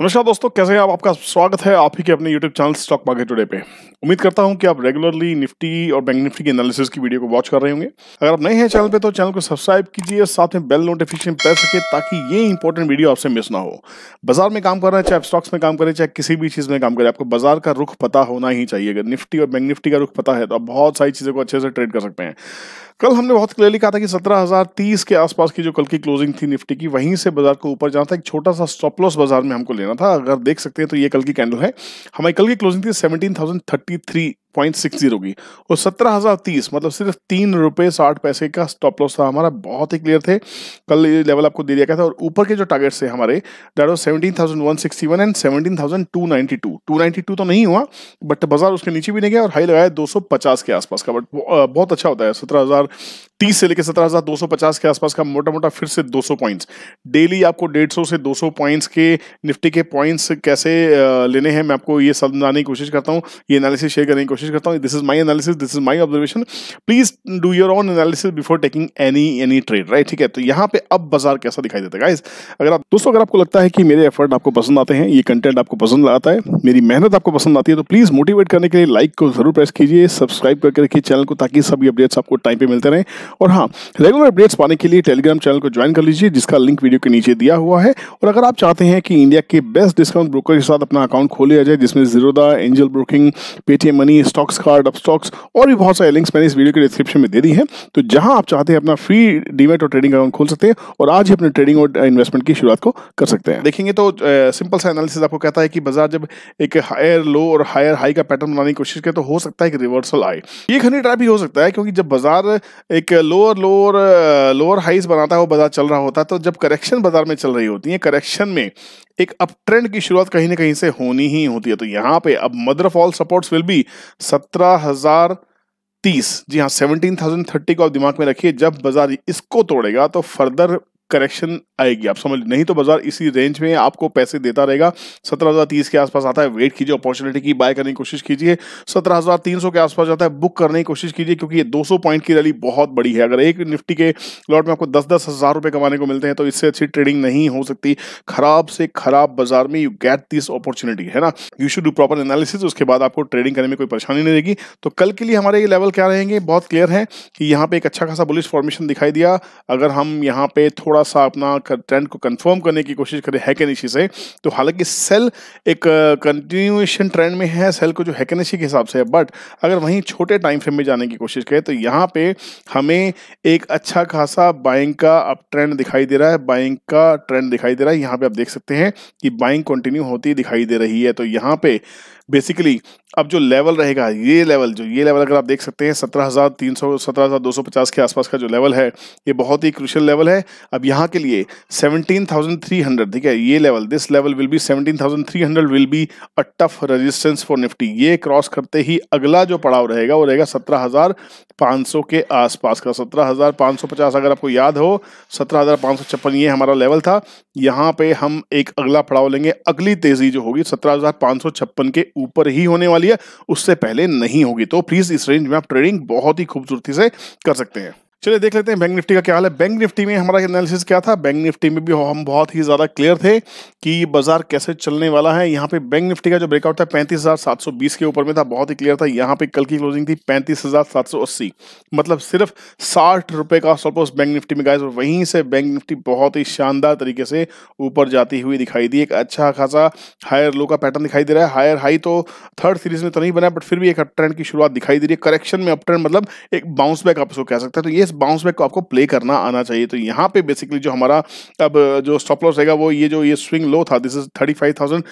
नमस्कार दोस्तों कैसे हैं आप आपका स्वागत है आप ही के अपने YouTube channel Stock Market Today पे उम्मीद करता हूं कि आप रेगुलरली निफ्टी और बैंक निफ्टी की एनालिसिस की वीडियो को वॉच कर रहे होंगे अगर आप नए हैं चैनल पे तो चैनल को सब्सक्राइब कीजिए और साथ में बेल नोटिफिकेशन पे सके ताकि ये इंपॉर्टेंट वीडियो आपसे मिस ना हो बाजार में काम कर रहे हैं चाहे आप स्टॉक्स में काम करें चाहे किसी भी चीज़ में काम करें आपको बाजार का रुख पता होना ही चाहिए अगर निफ्टी और बैंक निफ्टी का रुख पता है तो आप बहुत सारी चीज़ों को अच्छे से ट्रेड कर सकते हैं कल हमने बहुत क्लियरली कहा था कि 17,030 के आसपास की जो कल की क्लोजिंग थी निफ्टी की वहीं से बाजार को ऊपर जाना था एक छोटा सा स्टॉप लॉस बाजार में हमको लेना लेना था अगर देख सकते हैं तो ये कल की कैंडल है हमारी कल की क्लोजिंग थी seventeen thousand thirty three point six zero की और सत्रह हज़ार तीस मतलब सिर्फ तीन रुपये साठ पैसे का स्टॉप लॉस था हमारा बहुत ही क्लियर थे कल ये लेवल आपको दे दिया गया था और ऊपर के जो टारगेट्स थे हमारे date of seventeen thousand one sixty one and seventeen thousand two ninety two two ninety two तो नहीं हुआ बट बाजार उसके नीचे भी नहीं गया और हाई लगाया दो सौ पचास के आसपास का बट बहुत अच्छा होता है सत्रह हज़ार तीस से लेकर सत्रह हज़ार दो सौ पचास के आसपास का मोटा मोटा फिर से दो सौ पॉइंट्स डेली आपको डेढ़ सौ से दो सौ पॉइंट्स के निफ्टी के पॉइंट्स कैसे लेने हैं मैं आपको ये समझाने की कोशिश करता हूँ ये एनालिसिस शेयर करने की कोशिश कोशिश करता हूँ this is my analysis this is my observation please do your own analysis before taking any any trade right ठीक है तो यहाँ पे अब बाजार कैसा दिखाई देता है गाइज अगर आप दोस्तों अगर आपको लगता है कि मेरे एफर्ट आपको पसंद आते हैं ये कंटेंट आपको पसंद आता है मेरी मेहनत आपको पसंद आती है तो प्लीज मोटिवेट करने के लिए लाइक को जरूर प्रेस कीजिए सब्सक्राइब करके रखिए चैनल को ताकि सभी अपडेट्स आपको टाइम पे मिलते रहे और हाँ रेगुलर अपडेट्स पाने के लिए टेलीग्राम चैनल को ज्वाइन कर लीजिए जिसका लिंक वीडियो के नीचे दिया हुआ है और अगर आप चाहते हैं कि इंडिया के बेस्ट डिस्काउंट ब्रोकर के साथ अपना अकाउंट खोल लिया जाए जिसमें Zerodha Angel Broking Paytm Money stocks card up stocks और भी बहुत सारे लिंक्स मैंने इस वीडियो के डिस्क्रिप्शन में दे दी है तो जहां आप चाहते हैं अपना फ्री डीमेट और ट्रेडिंग अकाउंट खोल सकते हैं और आज ही अपने ट्रेडिंग और इन्वेस्टमेंट की शुरुआत को कर सकते हैं देखेंगे तो सिंपल सा एनालिसिस आपको कहता है कि बाजार जब एक हायर लो और हायर हाई का पैटर्न बनाने की कोशिश करें तो हो सकता है कि रिवर्सल आए ये खनी ट्रैप ही हो सकता है क्योंकि जब बाजार एक लोअर लोअर लोअर हाइज बनाता है वो बाजार चल रहा होता है तो जब करेक्शन बाजार में चल रही होती है करेक्शन में एक अप ट्रेंड की शुरुआत कहीं ना कहीं से होनी ही होती है तो यहां पे अब mother of all supports will be सत्रह हजार तीस जी हाँ सेवनटीन थाउजेंड थर्टी को आप दिमाग में रखिए जब बाजार इसको तोड़ेगा तो फर्दर करेक्शन आएगी आप समझ नहीं तो बाजार इसी रेंज में आपको पैसे देता रहेगा सत्रह हज़ार तीस के आसपास आता है वेट कीजिए अपॉर्चुनिटी की बाय करने की कोशिश कीजिए सत्रह हज़ार तीन सौ के आसपास जाता है बुक करने की कोशिश कीजिए क्योंकि ये दो सौ पॉइंट की रैली बहुत बड़ी है अगर एक निफ्टी के लॉट में आपको दस दस हज़ार रुपए कमाने को मिलते हैं तो इससे अच्छी ट्रेडिंग नहीं हो सकती खराब से खराब बाजार में यू गेट दिस अपॉर्चुनिटी है ना you should do proper analysis उसके बाद आपको ट्रेडिंग करने में कोई परेशानी नहीं रहेगी तो कल के लिए हमारे ये लेवल क्या रहेंगे बहुत क्लियर है कि यहाँ पे एक अच्छा खासा बुलिश फॉर्मेशन दिखाई दिया अगर हम यहाँ पे थोड़ा थोड़ा सा अपना ट्रेंड को कंफर्म करने की कोशिश करें हैकेनिशी से तो हालांकि सेल एक कंटिन्यूएशन ट्रेंड में है सेल को जो हैकेनिशी के हिसाब से है बट अगर वहीं छोटे टाइम फ्रेम में जाने की कोशिश करें तो यहाँ पे हमें एक अच्छा खासा बाइंग का अब ट्रेंड दिखाई दे रहा है बाइंग का ट्रेंड दिखाई दे रहा है यहाँ पे आप देख सकते हैं कि बाइंग कंटिन्यू होती दिखाई दे रही है तो यहाँ पे बेसिकली अब जो लेवल रहेगा ये लेवल जो ये लेवल अगर आप देख सकते हैं सत्रह हज़ार तीन सौ सत्रह हज़ार दो सौ पचास के आसपास का जो लेवल है ये बहुत ही क्रूशल लेवल है अब यहाँ के लिए सेवनटीन थाउजेंड थ्री हंड्रेड ठीक है ये level this level will be seventeen thousand three hundred will be a tough resistance for Nifty ये क्रॉस करते ही अगला जो पड़ाव रहेगा वो रहेगा सत्रह हज़ार पाँच सौ के आसपास का सत्रह हज़ार पाँच सौ पचास अगर आपको याद हो सत्रह हज़ार पाँच सौ छप्पन ये हमारा लेवल था यहाँ पे हम एक अगला पड़ाव लेंगे अगली तेज़ी जो होगी सत्रह हज़ार पाँच सौ छप्पन के ऊपर ही होने वाली है उससे पहले नहीं होगी तो प्लीज इस रेंज में आप ट्रेडिंग बहुत ही खूबसूरती से कर सकते हैं चलिए देख लेते हैं बैंक निफ्टी का क्या हाल है बैंक निफ्टी में हमारा एनालिसिस क्या था बैंक निफ्टी में भी हम बहुत ही ज़्यादा क्लियर थे कि बाजार कैसे चलने वाला है यहाँ पे बैंक निफ्टी का जो ब्रेकआउट था पैंतीस हज़ार सात सौ बीस के ऊपर में था बहुत ही क्लियर था यहाँ पे कल की क्लोजिंग थी पैंतीस हज़ार सात सौ अस्सी मतलब सिर्फ साठ रुपये का सपोज बैंक निफ्टी में गाय वहीं से बैंक निफ्टी बहुत ही शानदार तरीके से ऊपर जाती हुई दिखाई दी एक अच्छा खासा हायर लो का पैटर्न दिखाई दे रहा है हायर हाई तो थर्ड सीरीज में तो नहीं बना बट फिर भी एक अप ट्रेंड की शुरुआत दिखाई दे रही है करेक्शन में अप ट्रेंड मतलब एक बाउंस बैक आप उसको कह सकते हैं तो ये इस बाउंस बैक को आपको प्ले करना आना चाहिए तो यहाँ पे बेसिकली जो हमारा अब जो स्टॉप लॉस रहेगा वो ये जो ये स्विंग लो था this is thirty five thousand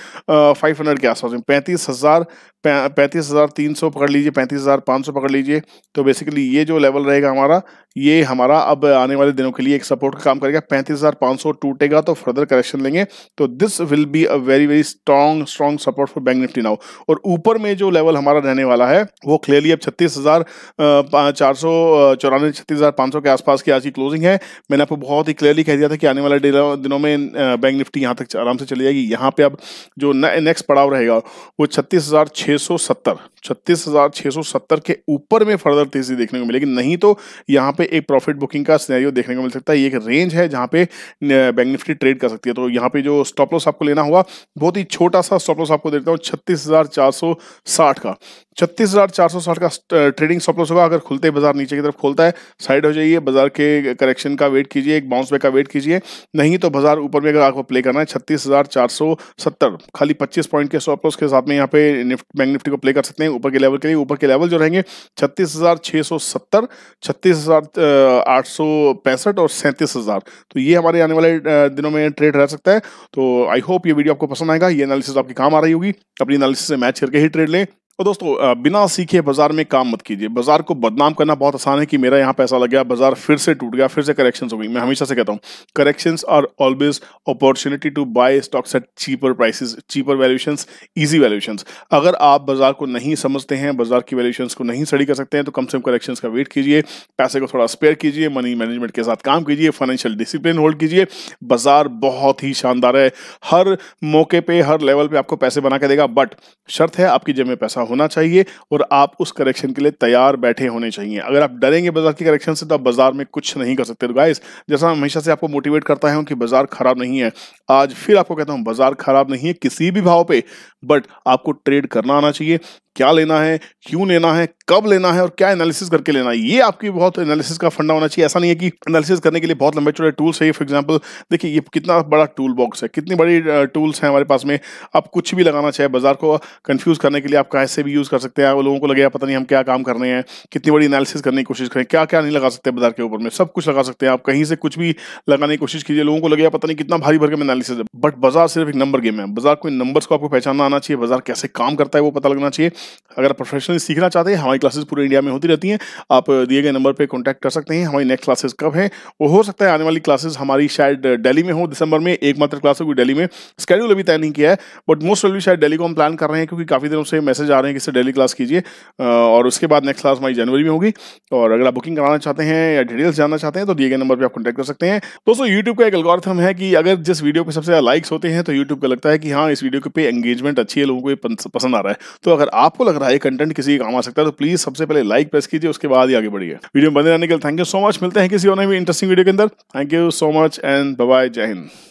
five hundred के आसपास में पैंतीस हजार पैंतीस हज़ार तीन सौ पकड़ लीजिए पैंतीस हज़ार पाँच सौ पकड़ लीजिए तो बेसिकली ये जो लेवल रहेगा हमारा ये हमारा अब आने वाले दिनों के लिए एक सपोर्ट का काम करेगा पैंतीस हज़ार पाँच सौ टूटेगा तो फर्दर करेक्शन लेंगे तो this will be a very very strong strong support for Bank Nifty now और ऊपर में जो लेवल हमारा रहने वाला है वो क्लियरली अब छत्तीस हज़ार चार सौ चौरानवे छत्तीस हज़ार पाँच सौ के आसपास की आज की क्लोजिंग है मैंने आपको बहुत ही क्लियरली कह दिया था कि आने वाले दिनों में बैंक निफ्टी यहाँ तक आराम से चली जाएगी यहाँ पे अब जो नेक्स्ट पड़ाव रहेगा वो छत्तीस हज़ार छः 670 36,670 के ऊपर में फर्दर तेजी देखने को मिलेगी नहीं तो यहाँ पे एक प्रॉफिट बुकिंग का स्नैरियो देखने को मिल सकता है ये एक रेंज है जहाँ पे बैंक निफ्टी ट्रेड कर सकती है तो यहाँ पे जो स्टॉप लॉस आपको लेना हुआ बहुत ही छोटा सा स्टॉप लॉस आपको देता हूँ छत्तीस का छत्तीस का ट्रेडिंग स्टॉप लॉस होगा अगर खुलते बाजार नीचे की तरफ खोलता है साइड हो जाइए बाजार के करेक्शन का वेट कीजिए एक बाउंस बैक का वेट कीजिए नहीं तो बाजार ऊपर में अगर आपको प्ले करना है छत्तीस खाली पच्चीस पॉइंट के स्टॉप लॉस के साथ में यहाँ पे निफ्ट बैंक निफ्टी को प्ले कर सकते हैं ऊपर के लेवल के लिए ऊपर के लेवल जो रहेंगे छत्तीस हजार छः सौ सत्तर छत्तीस हजार आठ सौ पैंसठ और सैंतीस हजार तो ये हमारे आने वाले दिनों में ट्रेड रह सकता है तो आई होप ये वीडियो आपको पसंद आएगा ये एनालिसिस आपके काम आ रही होगी अपनी एनालिसिस से मैच करके ही ट्रेड लें और दोस्तों बिना सीखे बाजार में काम मत कीजिए बाजार को बदनाम करना बहुत आसान है कि मेरा यहाँ पैसा लग गया बाजार फिर से टूट गया फिर से करेक्शंस हो गई मैं हमेशा से कहता हूँ corrections are always opportunity to buy stocks at cheaper prices cheaper valuations easy valuations अगर आप बाजार को नहीं समझते हैं बाजार की वैल्यूशन को नहीं स्टडी कर सकते हैं तो कम से कम करेक्शंस का वेट कीजिए पैसे को थोड़ा स्पेयर कीजिए मनी मैनेजमेंट के साथ काम कीजिए फाइनेंशियल डिसिप्लिन होल्ड कीजिए बाजार बहुत ही शानदार है हर मौके पर हर लेवल पर आपको पैसे बना के देगा बट शर्त है आपकी जब में पैसा होना चाहिए और आप उस करेक्शन के लिए तैयार बैठे होने चाहिए अगर आप डरेंगे बाजार के करेक्शन से तो आप बाजार में कुछ नहीं कर सकते गाइस तो जैसा हमेशा से आपको मोटिवेट करता है कि बाजार खराब नहीं है आज फिर आपको कहता हूँ बाजार खराब नहीं है किसी भी भाव पे बट आपको ट्रेड करना आना चाहिए क्या लेना है क्यों लेना है कब लेना है और क्या एनालिसिस करके लेना है ये आपकी बहुत एनालिसिस का फंडा होना चाहिए ऐसा नहीं है कि एनालिसिस करने के लिए बहुत लंबे छोटे टूल्स है फॉर एग्जाम्पल देखिए ये कितना बड़ा टूल बॉक्स है कितनी बड़ी टूल्स हैं हमारे पास में आप कुछ भी लगाना चाहे बाजार को कन्फ्यूज करने के लिए आप कैसे भी यूज़ कर सकते हैं लोगों को लगे पता नहीं हम क्या काम कर रहे हैं कितनी बड़ी एनालिसिस करने की कोशिश करें क्या क्या नहीं लगा सकते बाजार के ऊपर में सब कुछ लगा सकते हैं आप कहीं से कुछ भी लगाने की कोशिश कीजिए लोगों को लगे पता नहीं कितना भारी भरकम एनालिसिस है बट बाजार सिर्फ एक नंबर गेम है बाजार को इन नंबर्स को आपको पहचानना आना चाहिए बाजार कैसे काम करता है वो पता लगना चाहिए अगर आप प्रोफेशनली सीखना चाहते हैं हमारी क्लासेस पूरे इंडिया में होती रहती हैं आप दिए गए नंबर पर कॉन्टैक्ट कर सकते हैं हमारी नेक्स्ट क्लासेस कब है वो हो सकता है आने वाली क्लासेस हमारी शायद दिल्ली में हो दिसंबर में एकमात्र क्लास होगी डेली में स्केड्यूल अभी तय नहीं किया है बट मोस्ट वेलवी शायद डेली को हम प्लान कर रहे हैं क्योंकि काफ़ी दिनों से मैसेज आ रहे हैं कि इससे डेली क्लास कीजिए और उसके बाद नेक्स्ट क्लास हमारी जनवरी में होगी और अगर आप बुकिंग कराना चाहते हैं या डिटेल्स जानना चाहते हैं तो दिए गए नंबर पर आप कॉन्टैक्ट कर सकते हैं दोस्तों यूट्यूब का एक एल्गोरिथम है कि अगर जिस वीडियो पर सबसे ज़्यादा लाइक्स होते हैं तो यूट्यूब को लगता है कि हाँ इस वीडियो पे एंगेजमेंट अच्छी है लोगों को पसंद आ रहा है तो अगर आप आपको लग रहा है कंटेंट किसी काम आ सकता है तो प्लीज सबसे पहले लाइक प्रेस कीजिए उसके बाद ही आगे बढ़िए वीडियो में बने रहने के लिए थैंक यू सो मच मिलते हैं किसी और भी इंटरेस्टिंग वीडियो के अंदर thank you so much and bye जय हिंद